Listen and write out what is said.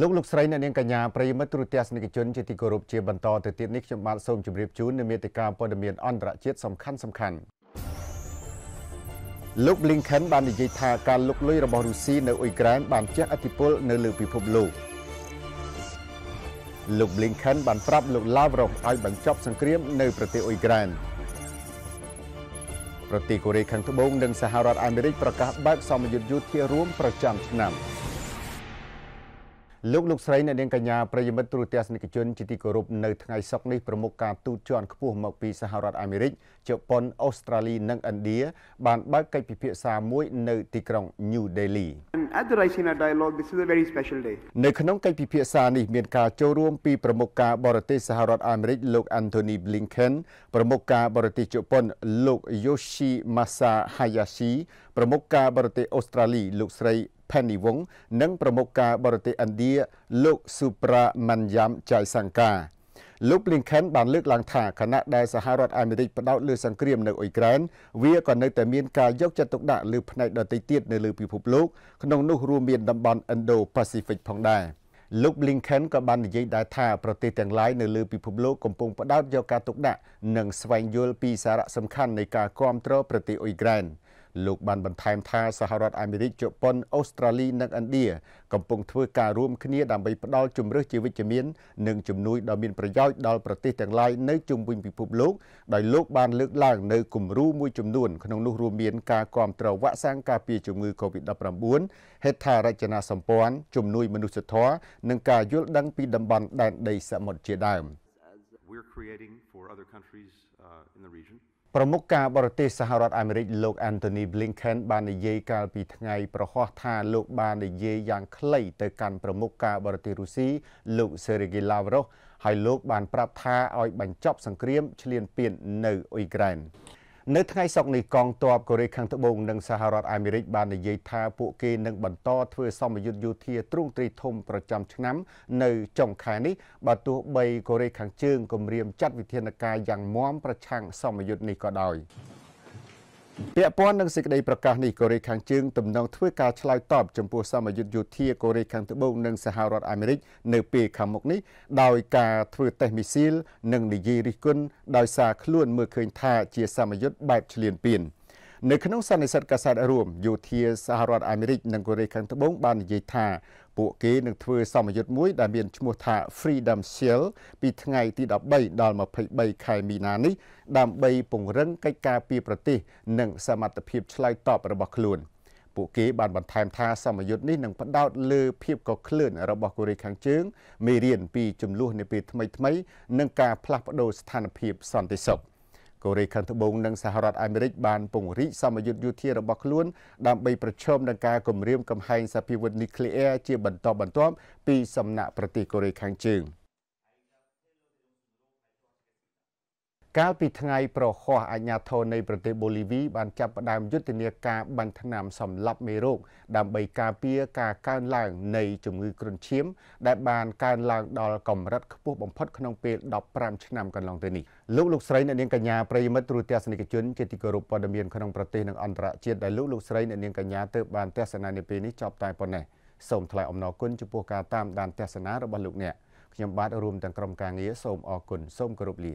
លោកលោកស្រីអ្នកនាងកញ្ញាប្រិមិត្តទូរទស្សនិកជនជាទីគោរពជាបន្តទៅទៀតនេះខ្ញុំបាទសូមជម្រាបជូននូវមេតិការព័ត៌មានអន្តរជាតិសំខាន់សំខាន់លោក Blinken បាននិយាយថាការលុកលុយរបស់រុស្ស៊ីនៅអ៊ុយក្រែនបានជះឥទ្ធិពលនៅលើពិភពលោកលោក Blinken បានប្រាប់ លោក Lavrov ឲ្យបញ្ចប់សង្គ្រាម នៅប្រទេសអ៊ុយក្រែនប្រទេសកូរ៉េខាងត្បូងនិងសហរដ្ឋអាមេរិកប្រកាសបើកសមយុទ្ធយោធារួមប្រចាំឆ្នាំ។លោកលោកស្រីអ្នកនាងកញ្ញាប្រិយមិត្តទូរទស្សនិកជន ជាទីគោរពនៅថ្ងៃសុក្រនេះប្រមុខការទូតជាន់ខ្ពស់មកពីសហរដ្ឋអាមេរិកជប៉ុនអូស្ត្រាលីនិងឥណ្ឌាបានបើកកិច្ចពិភាក្សាមួយនៅទីក្រុង New Delhi At the Raisina Dialogue this is a very special day នៅក្នុងកិច្ចពិភាក្សានេះមានការចូលរួមពីប្រមុខការបរទេសសហរដ្ឋអាមេរិកលោក Anthony Blinken ប្រមុខការបរទេសជប៉ុនលោក Yoshimasa Hayashi ប្រមុខការបរទេសអូស្ត្រាលីលោកស្រីផេននីវង និងប្រមុខការបរទេសឥណ្ឌាលោកស៊ូប្រាម៉ាន់យ៉ាំចៃសង្កាលោក Blinken បានលើកឡើងថាគណៈដែលសហរដ្ឋអាមេរិកផ្ដោតលើសង្គ្រាមនៅអ៊ុយក្រែនវាក៏នៅតែមានការយកចិត្តទុកដាក់លើផ្នែកដទៃទៀតនៅលើពិភពលោកក្នុងនោះរួមមានតំបន់ Indo-Pacific ផងដែរ។លោក Blinken ក៏បាននិយាយដែរថាប្រទេសទាំងឡាយនៅលើពិភពលោកកំពុងផ្ដោតយកការទុកដាក់និងស្វែងយល់ពីសារៈសំខាន់នៃការគាំទ្រប្រទេសអ៊ុយក្រែន។លោកបានបន្ថែមថាសហរដ្ឋអាមេរិកជប៉ុនអូស្ត្រាលីនិងឥណ្ឌាកំពុងធ្វើការរួមគ្នាដើម្បីផ្ដល់ជំរឿសជាវិជ្ជមាននិងជំនួយដ៏មានប្រយោជន៍ដល់ប្រទេសទាំងឡាយនៅជុំវិញពិភពលោកដោយលោកបានលើកឡើងនៅគំរូមួយចំនួនក្នុងនោះរួមមានការគ្រប់គ្រងវ៉ាក់សាំងការពារជំងឺ Covid-19 ហេដ្ឋារចនាសម្ព័ន្ធជំនួយមនុស្សធម៌និងការយល់ដឹងពីតំបន់ដែនដីសមុទ្រជាដើម we're creating for other countries uh, in the region. ប្រមុខការបរទេសសហរដ្ឋអាមេរិកលោក Anthony Blinken បាននិយាយកាលពីថ្ងៃប្រហោះថាលោកបាននិយាយយ៉ាងខ្លីទៅកាន់ប្រមុខការបរទេសរុស្ស៊ីលោក Sergei Lavrov ហើយលោកបានប្រាប់ថាឲ្យបញ្ចប់សង្គ្រាមឈ្លានពាននៅអ៊ុយក្រែន។នៅថ្ងៃសុក្រនេះកងទ័ពកូរ៉េខាងត្បូងនិងសហរដ្ឋអាមេរិកបាននិយាយថាពួកគេនឹងបន្តធ្វើសម្ពយុទ្ធយោធាទ្រង់ទ្រាយធំប្រចាំឆ្នាំនៅចុងខែនេះបើទោះបីកូរ៉េខាងជើងគម្រាមចាត់វិធានការយ៉ាងមាំប្រឆាំងសម្ពយុទ្ធនេះក៏ដោយ។ពាក់ព័ន្ធនឹងសេចក្តីប្រកាសនេះកូរ៉េខាងជើងទំនងធ្វើការឆ្លើយតបចំពោះសមយុទ្ធយោធាកូរ៉េខាងត្បូងនិងសហរដ្ឋអាមេរិកនៅពេលខាងមុខនេះដោយការធ្វើតេស្តមីស៊ីលនិងនិយាយរិះគន់ដោយសារខ្លួនមើលឃើញថាជាសមយុទ្ធបែបឆ្លៀនពៀន។នៅក្នុងសន្និសីទកាសែតរួមយោធាសហរដ្ឋអាមេរិកនិងកូរ៉េខាងត្បូងបាននិយាយថាពួកគេនឹងធ្វើសមយុទ្ធមួយដែលមានឈ្មោះថា Freedom Shield ពីថ្ងៃទី13ដល់23ខែមីនានេះដើម្បីពង្រឹងកិច្ចការពីប្រទេសនិងសមត្ថភាពឆ្លើយតបរបស់ខ្លួន។ពួកគេបានបន្ថែមថាសមយុទ្ធនេះនឹងផ្ដោតលើភាពកក្លឿនរបស់កូរ៉េខាងជើងមេរៀនពីចំនួននាពេលថ្មីៗនិងការផ្លាស់ប្ដូរស្ថានភាពសន្តិសុខ។កូរ៉េខាងត្បូងនិងសហរដ្ឋអាមេរិកបានពង្រីកសមយុទ្ធយោធារបស់ខ្លួនដើម្បីប្រឈមនឹងការគំរាមកំហែងសភាវុធនុយក្លេអ៊ែរជាបន្តបន្ទាប់ពីសំណាក់ប្រទេសកូរ៉េខាងជើង។កាលពីថ្ងៃប្រហោះអាជ្ញាធរនៃប្រទេសបូលីវីបានចាប់ផ្ដើមយុទ្ធនាការបាញ់ថ្នាំសម្លាប់មេរោគដើម្បីការពារការកើនឡើងនៃជំងឺគ្រុនឈាមដែលបានកើនឡើងដល់កម្រិតខ្ពស់បំផុតក្នុងពេល15ឆ្នាំកន្លងទៅនេះលោកលោកស្រីអ្នកនាងកញ្ញាប្រិមិត្តទូរទស្សនិកជនជាទីគោរពព័ត៌មានក្នុងប្រទេសនិងអន្តរជាតិដែលលោកលោកស្រីអ្នកនាងកញ្ញាទើបបានទស្សនានាពេលនេះចប់តែប៉ុណ្ណេះសូមថ្លែងអំណរគុណចំពោះការតាមដានទស្សនារបស់លោកអ្នកខ្ញុំបាទរួមទាំងក្រុមការងារសូមអរគុណសូមគោរពលា